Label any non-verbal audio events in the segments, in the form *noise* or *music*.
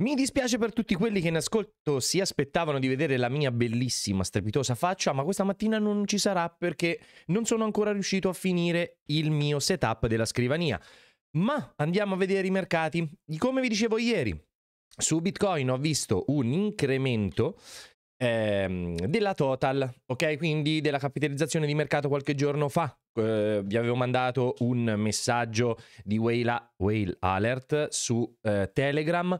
Mi dispiace per tutti quelli che in ascolto si aspettavano di vedere la mia bellissima, strepitosa faccia, ma questa mattina non ci sarà perché non sono ancora riuscito a finire il mio setup della scrivania. Ma andiamo a vedere i mercati. Come vi dicevo ieri, su Bitcoin ho visto un incremento ehm, della total, ok? Quindi della capitalizzazione di mercato qualche giorno fa, Uh, vi avevo mandato un messaggio di Whale, Whale Alert su uh, Telegram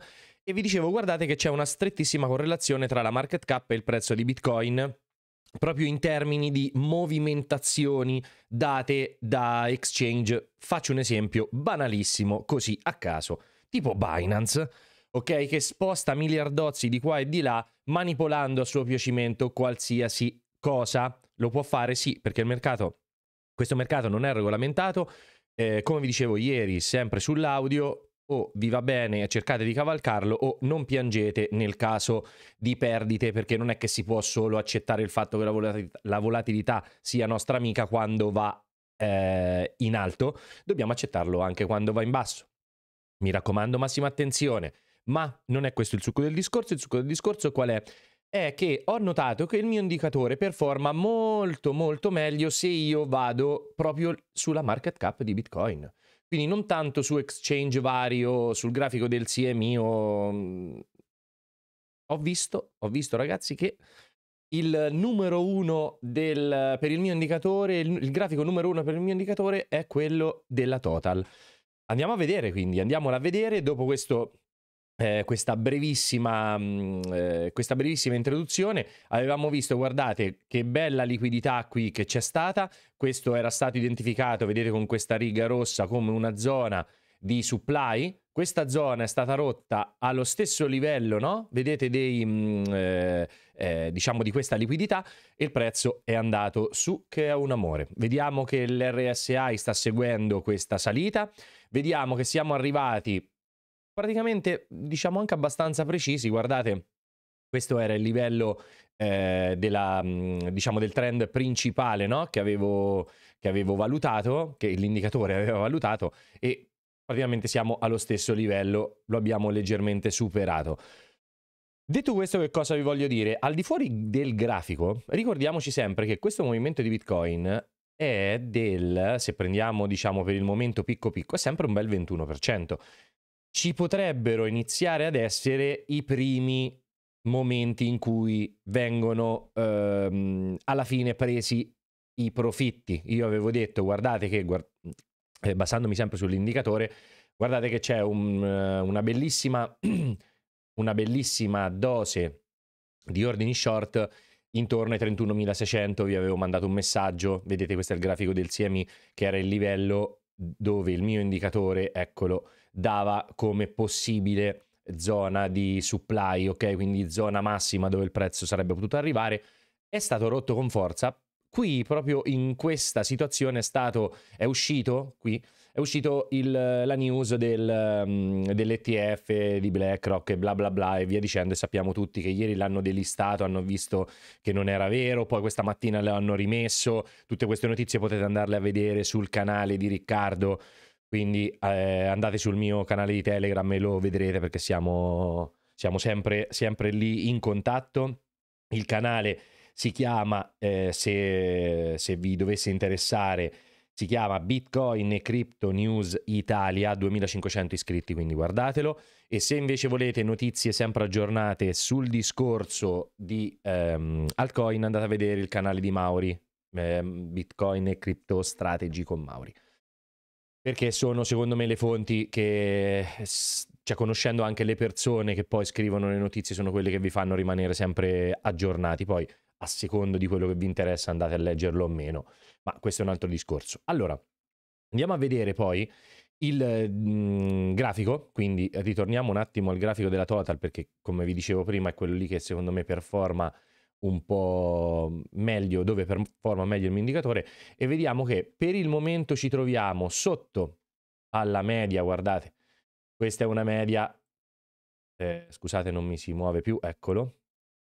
e vi dicevo, guardate che c'è una strettissima correlazione tra la market cap e il prezzo di Bitcoin, proprio in termini di movimentazioni date da exchange. Faccio un esempio banalissimo, così a caso, tipo Binance, ok, che sposta miliardozzi di qua e di là, manipolando a suo piacimento qualsiasi cosa. Lo può fare, sì, perché il mercato, questo mercato non è regolamentato. Eh, come vi dicevo ieri, sempre sull'audio, o vi va bene e cercate di cavalcarlo o non piangete nel caso di perdite perché non è che si può solo accettare il fatto che la volatilità, la volatilità sia nostra amica quando va eh, in alto, dobbiamo accettarlo anche quando va in basso. Mi raccomando massima attenzione, ma non è questo il succo del discorso, il succo del discorso qual è? È che ho notato che il mio indicatore performa molto molto meglio se io vado proprio sulla market cap di Bitcoin. Quindi non tanto su exchange vario, sul grafico del CMI o... Mhmm, ho visto, ho visto ragazzi che il numero uno del, per il mio indicatore, il, il, grafico numero uno per il mio indicatore è quello della total. Andiamo a vedere quindi, andiamola a vedere dopo questo eh, questa, brevissima, mh, eh, questa brevissima introduzione avevamo visto, guardate che bella liquidità qui che c'è stata, questo era stato identificato, vedete con questa riga rossa, come una zona di supply, questa zona è stata rotta allo stesso livello, no? vedete dei, mh, eh, eh, diciamo di questa liquidità e il prezzo è andato su che è un amore. Vediamo che l'RSI sta seguendo questa salita, vediamo che siamo arrivati praticamente diciamo anche abbastanza precisi, guardate, questo era il livello eh, della, mm, diciamo, del trend principale no? che, avevo, che avevo valutato, che l'indicatore aveva valutato e praticamente siamo allo stesso livello, lo abbiamo leggermente superato. Detto questo, che cosa vi voglio dire? Al di fuori del grafico, ricordiamoci sempre che questo movimento di Bitcoin è del, se prendiamo diciamo per il momento picco picco, è sempre un bel 21% ci potrebbero iniziare ad essere i primi momenti in cui vengono ehm, alla fine presi i profitti. Io avevo detto, guardate che, guard- eh, basandomi sempre sull'indicatore, guardate che c'è un, una, bellissima, *clears throat* una bellissima dose di ordini short intorno ai 31.600 vi avevo mandato un messaggio, vedete questo è il grafico del Siemi che era il livello dove il mio indicatore, eccolo, dava come possibile zona di supply, ok? Quindi zona massima dove il prezzo sarebbe potuto arrivare, è stato rotto con forza. Qui proprio in questa situazione è stato è uscito qui è uscito il, la news del, um, mm, dell'ETF di BlackRock e bla bla bla e via dicendo e sappiamo tutti che ieri l'hanno delistato, hanno visto che non era vero, poi questa mattina l'hanno rimesso, tutte queste notizie potete andarle a vedere sul canale di Riccardo quindi eh, andate sul mio canale di Telegram e lo vedrete perché siamo, siamo sempre, sempre, lì in contatto. Il canale si chiama, eh, se, se, vi dovesse interessare, si chiama Bitcoin e Crypto News Italia, 2500 iscritti, quindi guardatelo. E se invece volete notizie sempre aggiornate sul discorso di ehm, altcoin, andate a vedere il canale di Mauri, eh, Bitcoin e Crypto Strategy con Mauri perché sono secondo me le fonti che, cioè conoscendo anche le persone che poi scrivono le notizie, sono quelle che vi fanno rimanere sempre aggiornati. Poi, a secondo di quello che vi interessa, andate a leggerlo o meno, ma questo è un altro discorso. Allora, andiamo a vedere poi il mh, mhmm, grafico, quindi ritorniamo un attimo al grafico della Total, perché come vi dicevo prima è quello lì che secondo me performa un po' meglio, dove performa meglio il mio indicatore e vediamo che per il momento ci troviamo sotto alla media, guardate, questa è una media, eh, scusate non mi si muove più, eccolo,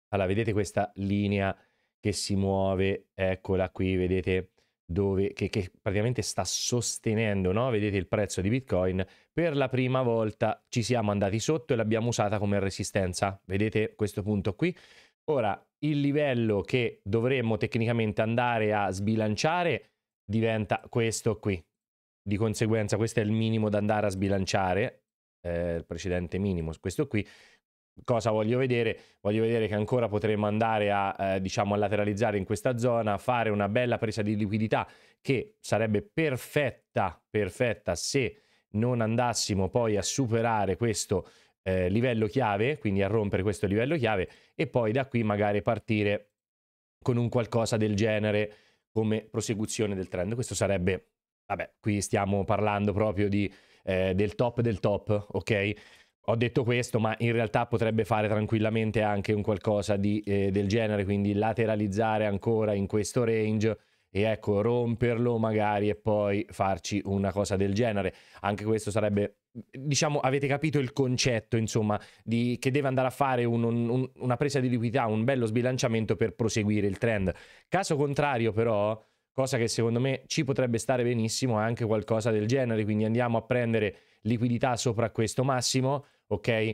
allora vedete questa linea che si muove, eccola qui, vedete dove, che, che praticamente sta sostenendo, no? vedete il prezzo di Bitcoin, per la prima volta ci siamo andati sotto e l'abbiamo usata come resistenza, vedete questo punto qui, ora il livello che dovremmo tecnicamente andare a sbilanciare diventa questo qui. Di conseguenza questo è il minimo da andare a sbilanciare, eh, il precedente minimo, questo qui. Cosa voglio vedere? Voglio vedere che ancora potremmo andare a, eh, diciamo, a lateralizzare in questa zona, fare una bella presa di liquidità che sarebbe perfetta, perfetta se non andassimo poi a superare questo eh, livello chiave, quindi a rompere questo livello chiave e poi da qui magari partire con un qualcosa del genere come prosecuzione del trend. Questo sarebbe, vabbè, qui stiamo parlando proprio di, eh, del top del top, ok? Ho detto questo, ma in realtà potrebbe fare tranquillamente anche un qualcosa di, eh, del genere, quindi lateralizzare ancora in questo range e ecco romperlo magari e poi farci una cosa del genere. Anche questo sarebbe diciamo avete capito il concetto insomma di, che deve andare a fare un, un, una presa di liquidità un bello sbilanciamento per proseguire il trend caso contrario però cosa che secondo me ci potrebbe stare benissimo è anche qualcosa del genere quindi andiamo a prendere liquidità sopra questo massimo ok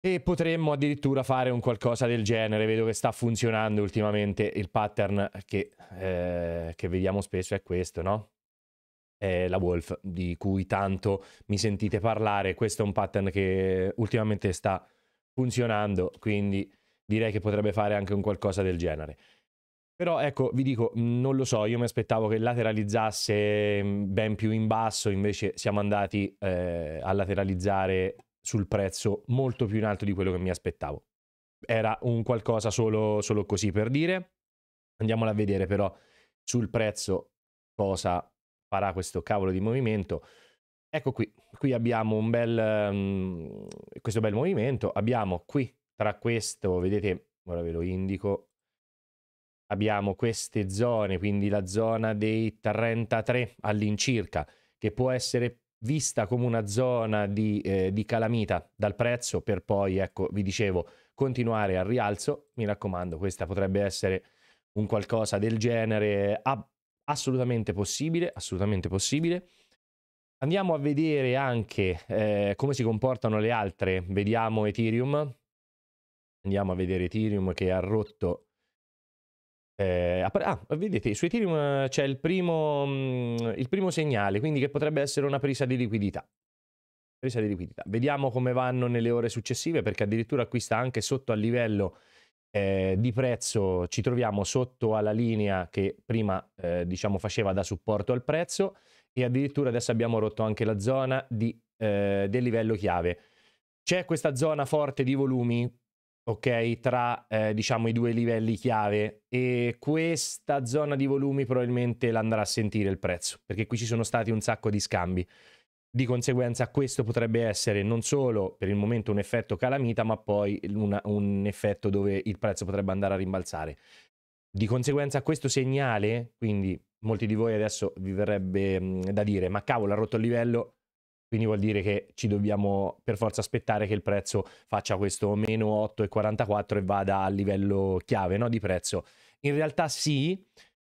e potremmo addirittura fare un qualcosa del genere, vedo che sta funzionando ultimamente il pattern che, eh, che vediamo spesso è questo, no? È la Wolf di cui tanto mi sentite parlare, questo è un pattern che ultimamente sta funzionando, quindi direi che potrebbe fare anche un qualcosa del genere. Però ecco, vi dico, non lo so, io mi aspettavo che lateralizzasse mm, ben più in basso, invece siamo andati eh, a lateralizzare sul prezzo molto più in alto di quello che mi aspettavo. Era un qualcosa solo, solo così per dire. Andiamola a vedere però sul prezzo cosa farà questo cavolo di movimento. Ecco qui, qui abbiamo un bel, um, questo bel movimento, abbiamo qui tra questo, vedete, ora ve lo indico, abbiamo queste zone, quindi la zona dei 33 all'incirca, che può essere vista come una zona di, eh, di, calamita dal prezzo per poi, ecco, vi dicevo, continuare al rialzo. Mi raccomando, questa potrebbe essere un qualcosa del genere ah, assolutamente possibile, assolutamente possibile. Andiamo a vedere anche eh, come si comportano le altre. Vediamo Ethereum. Andiamo a vedere Ethereum che ha rotto eh, ah, vedete, su Ethereum eh, c'è il primo, mm, il primo segnale, quindi che potrebbe essere una presa di liquidità. Presa di liquidità. Vediamo come vanno nelle ore successive, perché addirittura qui sta anche sotto al livello eh, di prezzo, ci troviamo sotto alla linea che prima eh, diciamo faceva da supporto al prezzo e addirittura adesso abbiamo rotto anche la zona di, eh, del livello chiave. C'è questa zona forte di volumi ok, tra eh, diciamo i due livelli chiave e questa zona di volumi probabilmente l'andrà a sentire il prezzo, perché qui ci sono stati un sacco di scambi. Di conseguenza questo potrebbe essere non solo per il momento un effetto calamita, ma poi una, un effetto dove il prezzo potrebbe andare a rimbalzare. Di conseguenza questo segnale, quindi molti di voi adesso vi verrebbe mh, da dire, ma cavolo, ha rotto il livello, quindi vuol dire che ci dobbiamo per forza aspettare che il prezzo faccia questo meno 8,44 e vada a livello chiave no, di prezzo. In realtà sì,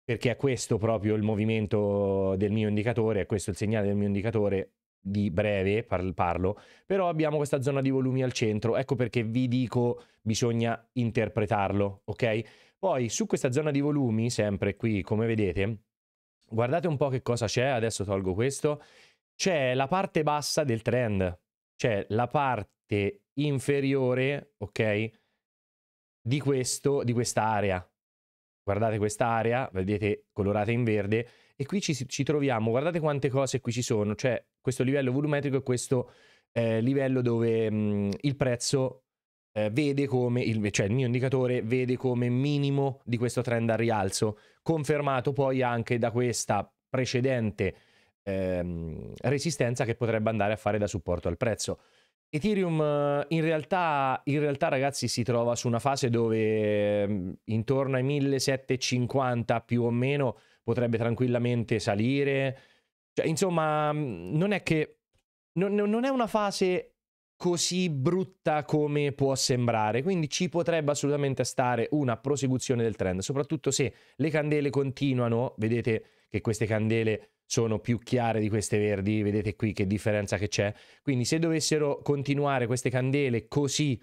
perché è questo proprio il movimento del mio indicatore, è questo il segnale del mio indicatore di breve parlo, però abbiamo questa zona di volumi al centro, ecco perché vi dico bisogna interpretarlo, ok? Poi su questa zona di volumi, sempre qui come vedete, guardate un po' che cosa c'è, adesso tolgo questo, c'è la parte bassa del trend, cioè la parte inferiore, ok, di, questo, di quest'area. Guardate quest'area, vedete colorata in verde, e qui ci, ci, troviamo, guardate quante cose qui ci sono, cioè questo livello volumetrico e questo eh, livello dove mh, mm, il prezzo eh, vede come, il, cioè il mio indicatore vede come minimo di questo trend al rialzo, confermato poi anche da questa precedente ehm, resistenza che potrebbe andare a fare da supporto al prezzo. Ethereum eh, in realtà, in realtà, ragazzi si trova su una fase dove ehm, intorno ai 1750 più o meno potrebbe tranquillamente salire. Cioè, insomma, mm, non è che non, non, è una fase così brutta come può sembrare, quindi ci potrebbe assolutamente stare una prosecuzione del trend, soprattutto se le candele continuano, vedete che queste candele sono più chiare di queste verdi, vedete qui che differenza che c'è. Quindi se dovessero continuare queste candele così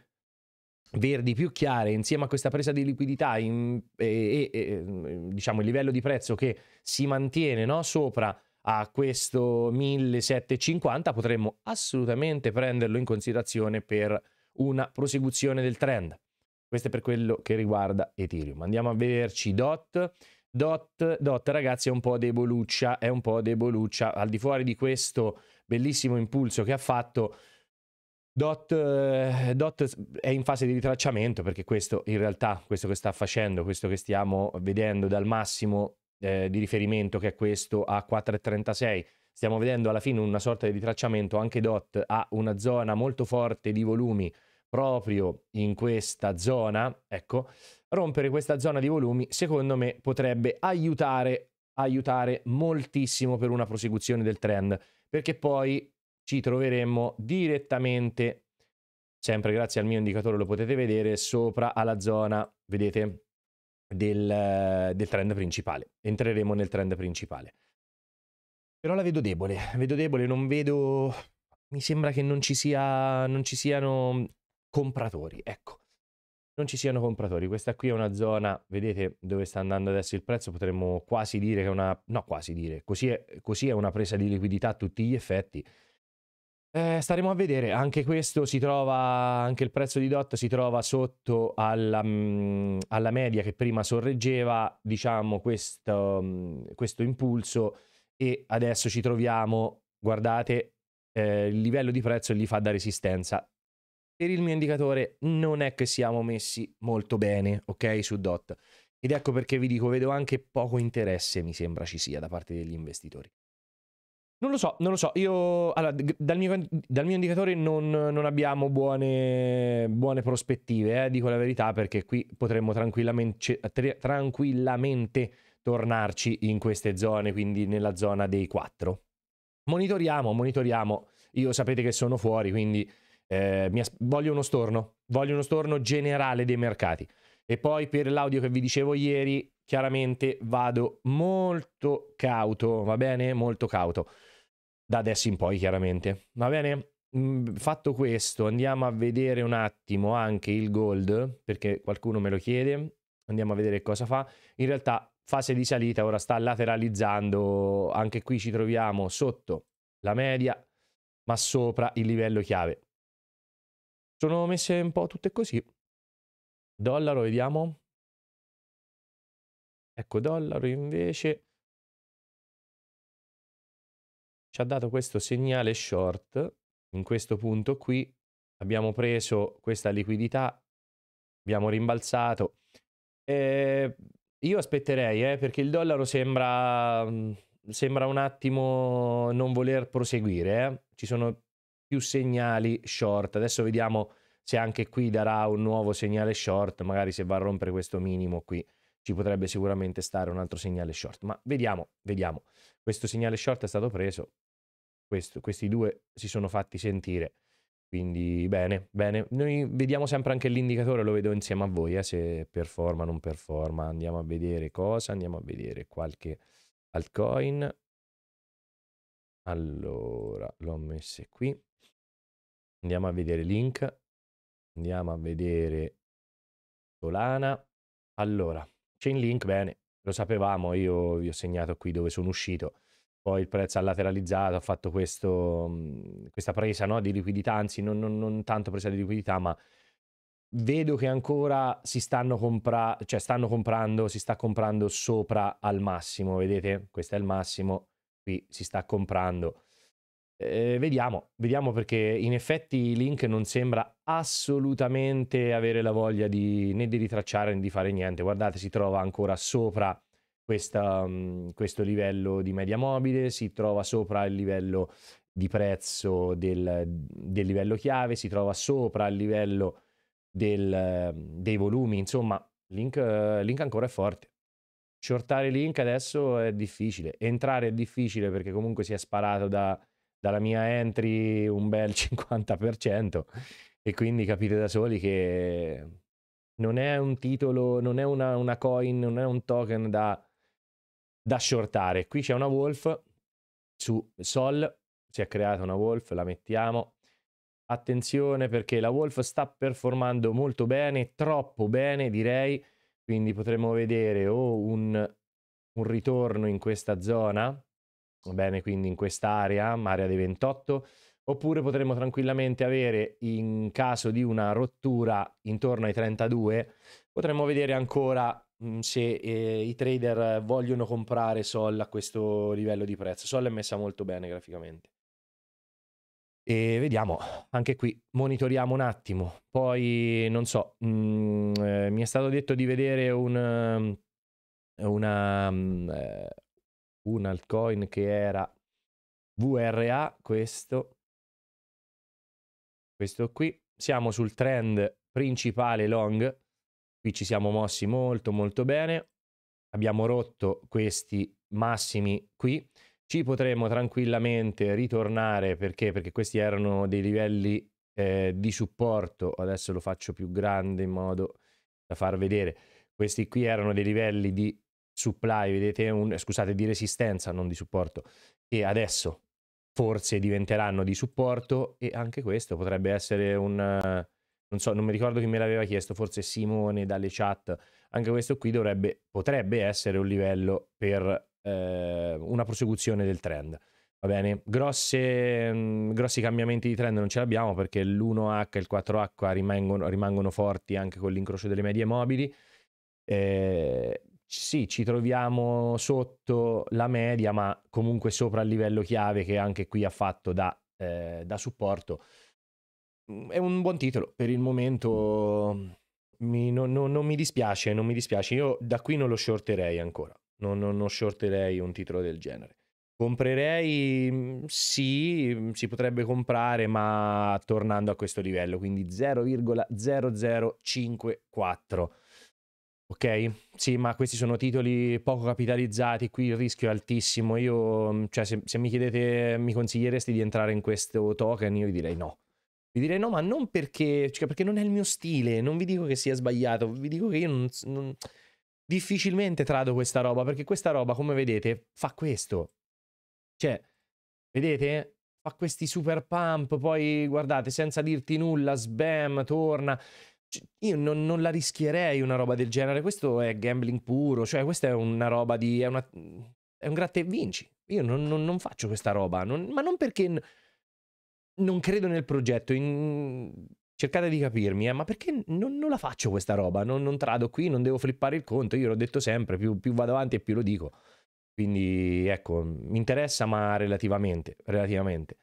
verdi più chiare insieme a questa presa di liquidità e, eh, eh, diciamo il livello di prezzo che si mantiene no, sopra a questo 1750 potremmo assolutamente prenderlo in considerazione per una prosecuzione del trend. Questo è per quello che riguarda Ethereum. Andiamo a vederci DOT. Dot, Dot, ragazzi, è un po' deboluccia, è un po' deboluccia. Al di fuori di questo bellissimo impulso che ha fatto, Dot, eh, Dot, è in fase di ritracciamento perché questo in realtà, questo che sta facendo, questo che stiamo vedendo dal massimo eh, di riferimento che è questo a 4,36, stiamo vedendo alla fine una sorta di ritracciamento, anche Dot ha una zona molto forte di volumi proprio in questa zona, ecco, rompere questa zona di volumi secondo me potrebbe aiutare, aiutare moltissimo per una prosecuzione del trend, perché poi ci troveremmo direttamente, sempre grazie al mio indicatore lo potete vedere, sopra alla zona, vedete, del, del trend principale. Entreremo nel trend principale. Però la vedo debole, vedo debole, non vedo mi sembra che non ci, sia, non ci siano compratori, ecco. Non ci siano compratori, questa qui è una zona, vedete dove sta andando adesso il prezzo, potremmo quasi dire che è una, no quasi dire, così è, così è una presa di liquidità a tutti gli effetti. Eh, staremo a vedere, anche questo si trova, anche il prezzo di DOT si trova sotto alla, mm, alla media che prima sorreggeva, diciamo, questo, mm, questo, impulso e adesso ci troviamo, guardate, eh, il livello di prezzo gli fa da resistenza, per il mio indicatore non è che siamo messi molto bene, ok, su DOT. Ed ecco perché vi dico, vedo anche poco interesse, mi sembra ci sia, da parte degli investitori. Non lo so, non lo so, io allora, dal, mio, dal, mio, indicatore non, non abbiamo buone, buone prospettive, eh, dico la verità, perché qui potremmo tranquillamente, tranquillamente tornarci in queste zone, quindi nella zona dei 4. Monitoriamo, monitoriamo, io sapete che sono fuori, quindi eh, as- voglio uno storno, voglio uno storno generale dei mercati. E poi per l'audio che vi dicevo ieri, chiaramente vado molto cauto, va bene? Molto cauto. Da adesso in poi, chiaramente. Va bene? Mm, fatto questo, andiamo a vedere un attimo anche il gold, perché qualcuno me lo chiede. Andiamo a vedere cosa fa. In realtà, fase di salita, ora sta lateralizzando. Anche qui ci troviamo sotto la media, ma sopra il livello chiave. Sono messe un po' tutte così. Dollaro, vediamo. Ecco, dollaro invece ci ha dato questo segnale short. In questo punto qui abbiamo preso questa liquidità, abbiamo rimbalzato. Eh, io aspetterei, eh, perché il dollaro sembra, mm, sembra, un attimo non voler proseguire. Eh. Ci sono più segnali short. Adesso vediamo se anche qui darà un nuovo segnale short, magari se va a rompere questo minimo qui ci potrebbe sicuramente stare un altro segnale short, ma vediamo, vediamo. Questo segnale short è stato preso, questo, questi due si sono fatti sentire, quindi bene, bene. Noi vediamo sempre anche l'indicatore, lo vedo insieme a voi, eh, se performa o non performa. Andiamo a vedere cosa, andiamo a vedere qualche altcoin. Allora, l'ho messo qui. Andiamo a vedere link. Andiamo a vedere Solana. Allora, chain link, bene, lo sapevamo, io vi ho segnato qui dove sono uscito. Poi il prezzo ha lateralizzato, ha fatto questo, mhmm, questa presa no, di liquidità, anzi non, non, non tanto presa di liquidità, ma vedo che ancora si stanno, compra cioè stanno comprando, si sta comprando sopra al massimo, vedete? Questo è il massimo, qui si sta comprando eh, vediamo, vediamo perché in effetti Link non sembra assolutamente avere la voglia di, né di ritracciare né di fare niente. Guardate, si trova ancora sopra questa, mm, questo livello di media mobile, si trova sopra il livello di prezzo del, del livello chiave, si trova sopra il livello del, mm, dei volumi, insomma Link, eh, Link ancora è forte. Shortare Link adesso è difficile, entrare è difficile perché comunque si è sparato da dalla mia entry un bel 50% *laughs* e quindi capite da soli che non è un titolo, non è una, una coin, non è un token da, da shortare. Qui c'è una Wolf su Sol, si è creata una Wolf, la mettiamo. Attenzione perché la Wolf sta performando molto bene, troppo bene direi, quindi potremmo vedere o un, un ritorno in questa zona bene, quindi in quest'area, area dei 28, oppure potremmo tranquillamente avere in caso di una rottura intorno ai 32, potremmo vedere ancora mhmm, se eh, i trader vogliono comprare Sol a questo livello di prezzo. Sol è messa molto bene graficamente. E vediamo, anche qui monitoriamo un attimo. Poi, non so, mh, mhmm, eh, mi è stato detto di vedere un, mhmm, una, mh, eh, un altcoin che era VRA, questo, questo qui. Siamo sul trend principale long, qui ci siamo mossi molto molto bene, abbiamo rotto questi massimi qui, ci potremmo tranquillamente ritornare perché? perché questi erano dei livelli eh, di supporto, adesso lo faccio più grande in modo da far vedere, questi qui erano dei livelli di supply, vedete un, scusate, di resistenza, non di supporto, che adesso forse diventeranno di supporto e anche questo potrebbe essere un... non so, non mi ricordo chi me l'aveva chiesto, forse Simone dalle chat, anche questo qui dovrebbe, potrebbe essere un livello per eh, una prosecuzione del trend. Va bene, Grosse, mm, grossi cambiamenti di trend non ce l'abbiamo perché l'1H e il 4H rimangono, rimangono forti anche con l'incrocio delle medie mobili. Eh, sì, ci troviamo sotto la media, ma comunque sopra il livello chiave che anche qui ha fatto da, eh, da supporto. Mm, è un buon titolo, per il momento mm, mi, no, no, non mi dispiace, non mi dispiace. Io da qui non lo shorterei ancora, non, non, non shorterei un titolo del genere. Comprerei, mm, sì, si potrebbe comprare, ma tornando a questo livello, quindi 0,0054 Ok? Sì, ma questi sono titoli poco capitalizzati, qui il rischio è altissimo. Io, mm, cioè, se, se mi chiedete, mi consiglieresti di entrare in questo token, io vi direi no. Vi direi no, ma non perché, cioè, perché non è il mio stile, non vi dico che sia sbagliato, vi dico che io non, non difficilmente trado questa roba, perché questa roba, come vedete, fa questo. Cioè, vedete? Fa questi super pump, poi guardate, senza dirti nulla, sbam, torna io non, non, la rischierei una roba del genere. Questo è gambling puro, cioè questa è una roba di... è, una, è un gratta e vinci. Io non, non, non faccio questa roba, ma non perché non credo nel progetto. In... Cercate di capirmi, eh, ma perché non, non, la faccio questa roba? Non, non, trado qui, non devo flippare il conto. Io l'ho detto sempre: più, più, vado avanti e più lo dico. Quindi ecco, mi interessa, ma relativamente. relativamente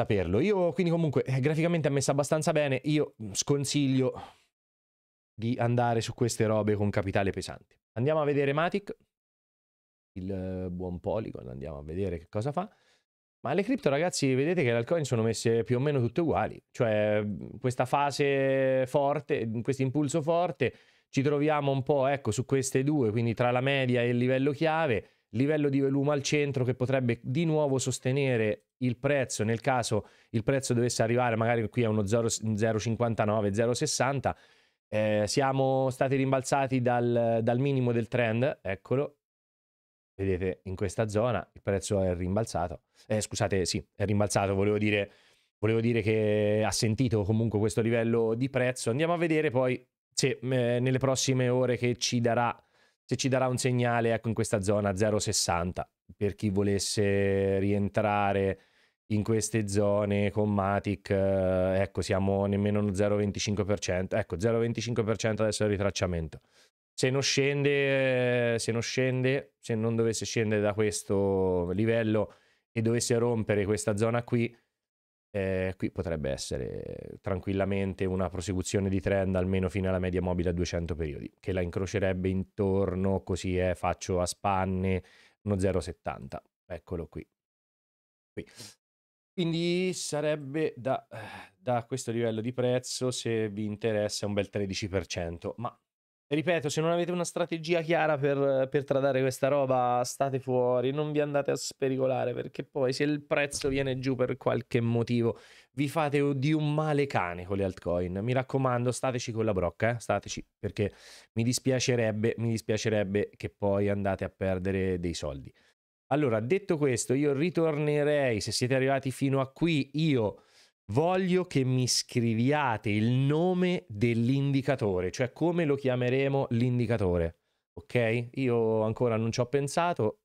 saperlo. Io quindi comunque eh, graficamente è messa abbastanza bene, io mm, sconsiglio di andare su queste robe con capitale pesante. Andiamo a vedere Matic, il eh, buon Polygon, andiamo a vedere che cosa fa. Ma le cripto ragazzi vedete che le altcoin sono messe più o meno tutte uguali, cioè mm, questa fase forte, mm, questo impulso forte, ci troviamo un po' ecco su queste due, quindi tra la media e il livello chiave, livello di volume al centro che potrebbe di nuovo sostenere il prezzo nel caso il prezzo dovesse arrivare magari qui a uno 0,59 0,60 eh, siamo stati rimbalzati dal, dal minimo del trend eccolo vedete in questa zona il prezzo è rimbalzato eh, scusate sì è rimbalzato volevo dire volevo dire che ha sentito comunque questo livello di prezzo andiamo a vedere poi se eh, nelle prossime ore che ci darà se ci darà un segnale ecco in questa zona 0,60 per chi volesse rientrare in queste zone con Matic eh, ecco siamo nemmeno 0,25% ecco 0,25% adesso il ritracciamento se non scende eh, se non scende se non dovesse scendere da questo livello e dovesse rompere questa zona qui eh, qui potrebbe essere tranquillamente una prosecuzione di trend almeno fino alla media mobile a 200 periodi, che la incrocerebbe intorno, così è, faccio a spanne, uno 0,70. Eccolo qui. qui. Quindi sarebbe da, eh, da questo livello di prezzo, se vi interessa, un bel 13%, ma Ripeto, se non avete una strategia chiara per, per, tradare questa roba, state fuori, non vi andate a spericolare, perché poi se il prezzo viene giù per qualche motivo, vi fate di un male cane con le altcoin. Mi raccomando, stateci con la brocca, eh? stateci, perché mi dispiacerebbe, mi dispiacerebbe che poi andate a perdere dei soldi. Allora, detto questo, io ritornerei, se siete arrivati fino a qui, io voglio che mi scriviate il nome dell'indicatore, cioè come lo chiameremo l'indicatore. Ok? Io ancora non ci ho pensato.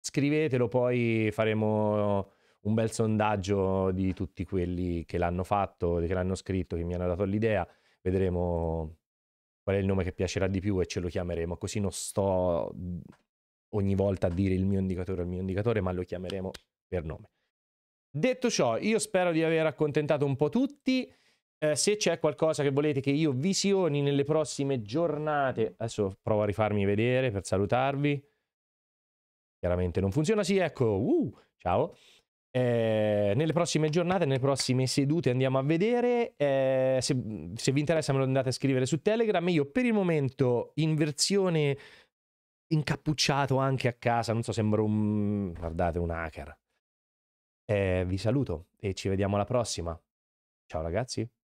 Scrivetelo, poi faremo un bel sondaggio di tutti quelli che l'hanno fatto, che l'hanno scritto, che mi hanno dato l'idea. Vedremo qual è il nome che piacerà di più e ce lo chiameremo. Così non sto ogni volta a dire il mio indicatore, o il mio indicatore, ma lo chiameremo per nome. Detto ciò, io spero di aver accontentato un po' tutti. Eh, se c'è qualcosa che volete che io visioni nelle prossime giornate, adesso provo a rifarmi vedere per salutarvi. Chiaramente non funziona, sì, ecco, uh, ciao. Eh, nelle prossime giornate, nelle prossime sedute andiamo a vedere. Eh, se, se, vi interessa me lo andate a scrivere su Telegram. Io per il momento in versione incappucciato anche a casa, non so, sembro un... guardate, un hacker eh, vi saluto e ci vediamo alla prossima. Ciao ragazzi.